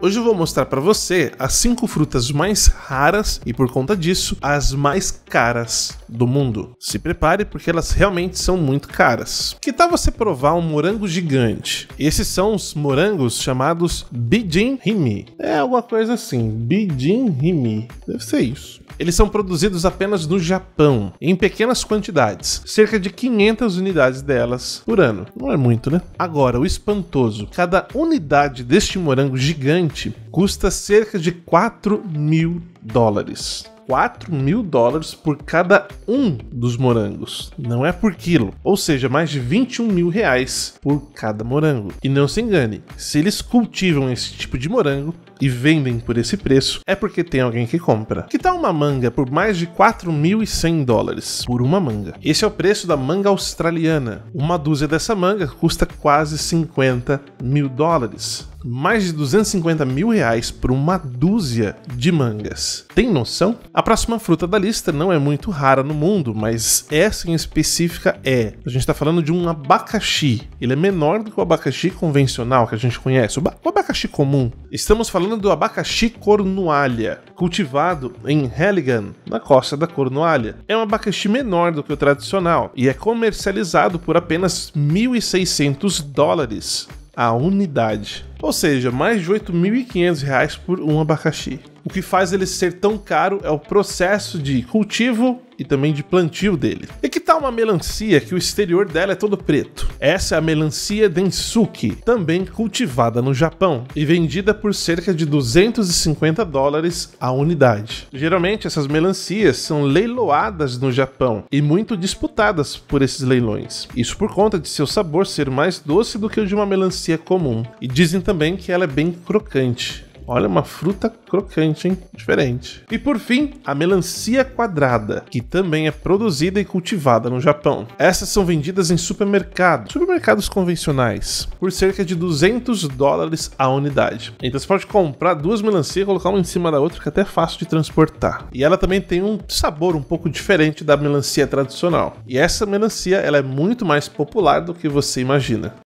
Hoje eu vou mostrar para você as 5 frutas mais raras e por conta disso as mais caras do mundo. Se prepare porque elas realmente são muito caras. Que tal você provar um morango gigante? Esses são os morangos chamados Bijin Himi. É alguma coisa assim, Bijin Himi. Deve ser isso. Eles são produzidos apenas no Japão, em pequenas quantidades, cerca de 500 unidades delas por ano. Não é muito, né? Agora, o espantoso, cada unidade deste morango gigante custa cerca de 4 mil dólares. 4 mil dólares por cada um dos morangos, não é por quilo, ou seja, mais de 21 mil reais por cada morango. E não se engane, se eles cultivam esse tipo de morango e vendem por esse preço, é porque tem alguém que compra. Que tal uma manga por mais de 4.100 dólares por uma manga? Esse é o preço da manga australiana. Uma dúzia dessa manga custa quase 50 mil dólares mais de 250 mil reais por uma dúzia de mangas. Tem noção? A próxima fruta da lista não é muito rara no mundo, mas essa em específica é. A gente está falando de um abacaxi. Ele é menor do que o abacaxi convencional que a gente conhece, o abacaxi comum. Estamos falando do abacaxi cornualha, cultivado em Heligan, na costa da Cornualha. É um abacaxi menor do que o tradicional e é comercializado por apenas 1.600 dólares a unidade. Ou seja, mais de R$ 8.500 por um abacaxi. O que faz ele ser tão caro é o processo de cultivo e também de plantio dele. E que tal uma melancia que o exterior dela é todo preto? Essa é a melancia Densuke, também cultivada no Japão e vendida por cerca de 250 dólares a unidade. Geralmente essas melancias são leiloadas no Japão e muito disputadas por esses leilões. Isso por conta de seu sabor ser mais doce do que o de uma melancia comum. E dizem também que ela é bem crocante. Olha, uma fruta crocante, hein? Diferente. E por fim, a melancia quadrada, que também é produzida e cultivada no Japão. Essas são vendidas em supermercados, supermercados convencionais, por cerca de 200 dólares a unidade. Então você pode comprar duas melancias e colocar uma em cima da outra, que é até fácil de transportar. E ela também tem um sabor um pouco diferente da melancia tradicional. E essa melancia ela é muito mais popular do que você imagina.